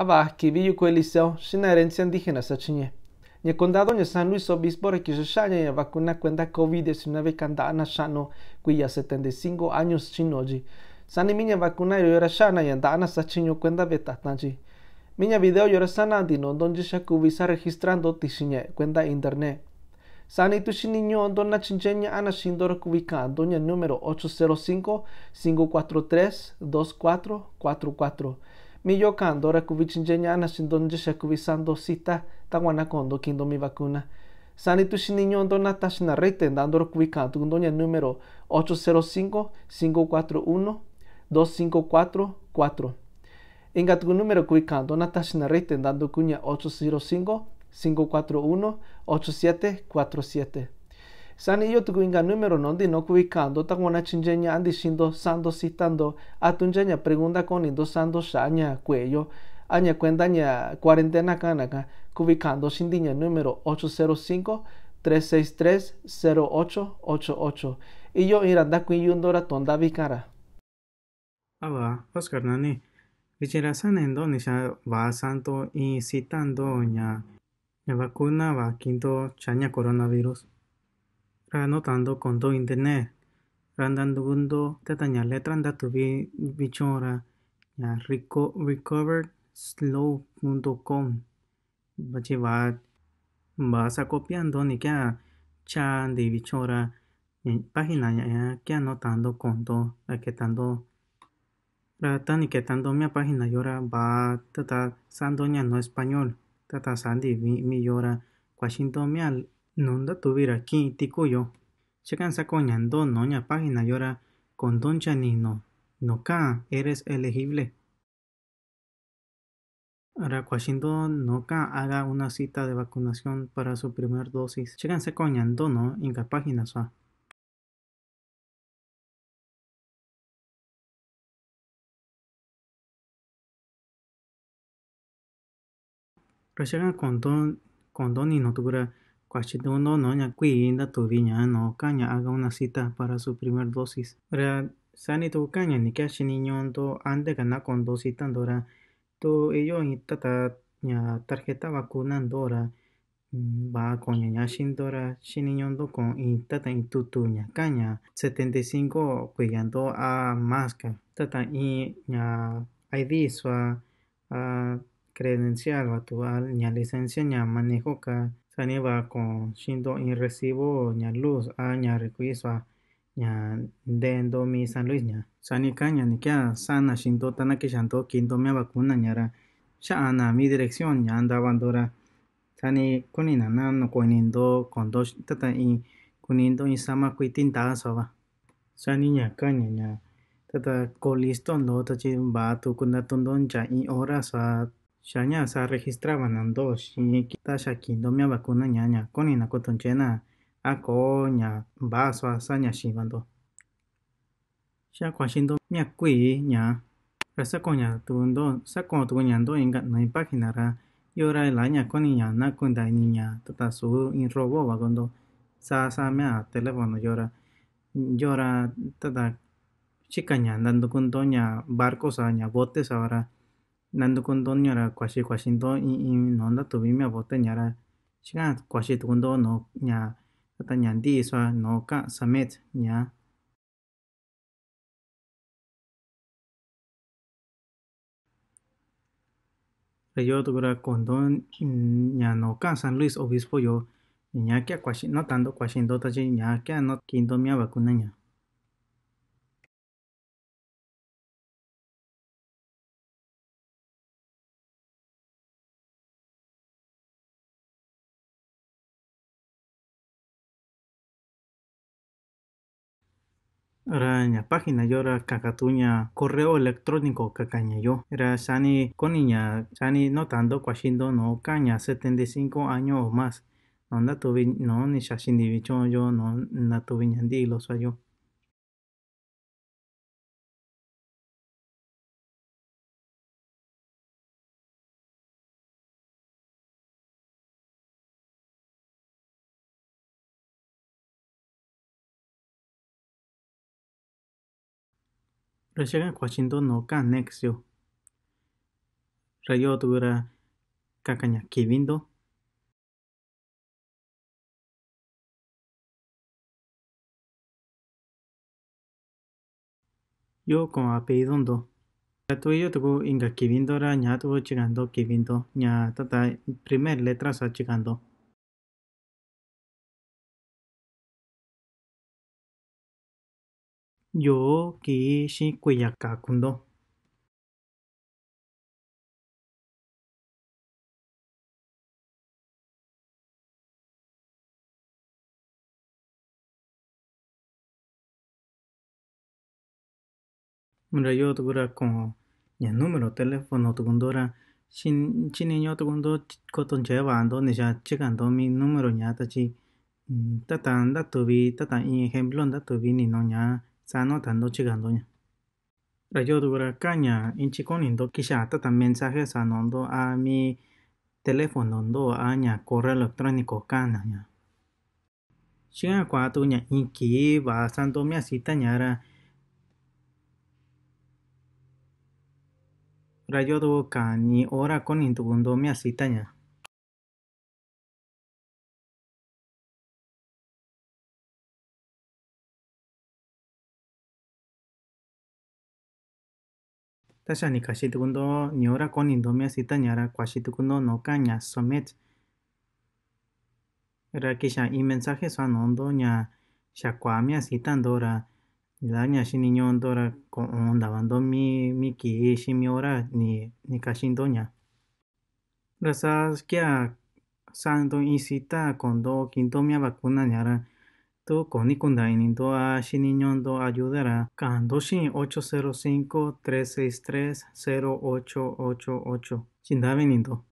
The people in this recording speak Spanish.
a vahki villuco eliseo sin herencia indígena sachiñe. Ni condado ne San Luis obispo requishaña y vacuna cuenta COVID-19 canda anashano cuya 75 años chinoji. Sani miña vacuna y yorashana y andana sachiño cuenta betatanji. Miña video yorasana dino donde visa registrando tishiñe cuenta internet. Sani Tushiniño Dona Chincheña Ana Shindoro Kubicán, doña número 805-543-2444 mi yo kando rakuvichi yeñana shindon yeshakuvisando sita tahuanacondo kindo mi vacuna. Sani tu shiniñondo natashina dando rakuvikanto doña número 805-541-2544. Ingatu número kuvikanto natashina reiten dando cuña 805 541 8747 san yo tu tukuinga número no kuikando kubikando takwana chinjeña andi shindo sando sitando atunjenya pregunta con indo sando shaña cuello aña cuenta ña cuarentena kanaka kubikando shindiña número 805 363 0888 iyo iranda kuyundora tonda vikara Aba, Oscar Nani, Vicherasan en donde ya va santo y citando ya vacuna va quinto chaña coronavirus anotando con todo internet Randando te tatanya letra anda tuvi bichora ya rico recovered slow.com bache va vas a copiando ni que chan de bichora página ya que anotando todo, la que tanto, rata ni que tando mi página yora va tata sandoña no español tata sandi mi yora Washington mi Nunda tuviera aquí tikuyo. Chekan coña don noña página llora con don chanino no. eres elegible. Aracuachindo no haga una cita de vacunación para su primer dosis. Chekan coñando ñando no página con don con don y no uno, no ña cuinda viña no caña haga una cita para su primer dosis. Ra sani tu caña ni que niño to ande gana con dosis dora. Tu ello ni tata ña tarjeta andora. Mm, va con ña niño ando con y tata in tutu ña caña. 75 cuidando a máscara. Tata y ña ID su a credencial va tu al ña licencia ña manejo ca va con shindo in recibo nya luz a nya requisa dendo mi San Luis Sani ni que sana shindo tana que shanto quinto me vacuna mi dirección anda bandora sani kuninana no con kondo tata in kunindo in sama kuitintaa sani ya caña nya. tata kolisto ndo tu va tukundatondoncha in hora sa Shanya sa registraban ando shiki tashaki domia vacuna ñaña con na cotonchena a coña vaso a saña shivando. ya mi mia cui ña rasa coña tundo sa como tu ñando inga no página ra y ahora el año con na kunda niña tata su in robo vagondo sa sa a teléfono llora llora tata chica ña andando con doña barcos a botes ahora nandu nantukundo ñara kuaxi kuaxindo in in nonda tuvi mia bota ñara xikan kuaxi tukundo no ña ta ña ntii sua no ka samet ña yo tukura kondo ña no ka San Luis Obispo yo ña kia kuaxi no tanto kuaxindo tachi ña kia no kindo mia vacuna ña Raña página yo era cacatuña correo electrónico cacaña yo era sani niña sani notando cuachindo no caña 75 años o más no tuvi no ni sin yo no na ni ñandi lo yo Reshigan kwachinto no kan nexio. Rayo dura cacaña kivindo. Yo con apellido Gato yo tuvo inga kivindo ra ña tuvo chigando kivindo ña tata primer letra sa chigando. yo ki shi kuya ka kundo. Mira yo tukura con ya número teléfono tukundora sin chini yo tukundo koton cheba ando ni ya chikando mi número ñata mm, chi tata nda tuvi tata in ejemplo nda tuvi ni no ñaa Sano chigando chigandoña. Rayo dura caña, inchiconindo quizá ta mensaje sanondo a mi teléfono ndo a correo electrónico cana Si Shinga cuatu ña inki basando mi asita ñara. Rayo do cani ora con mundo mi asita Tashani ni niora con indomia sita no caña somet. y mensaje nya ña mi sita ndora. La ni niño ndora con onda bando mi mi ki mi ora ni ni doña gracias que a santo y con kondo vacuna tu koni y a shiniñon do ayudara kan 805 363 0888 shindabenin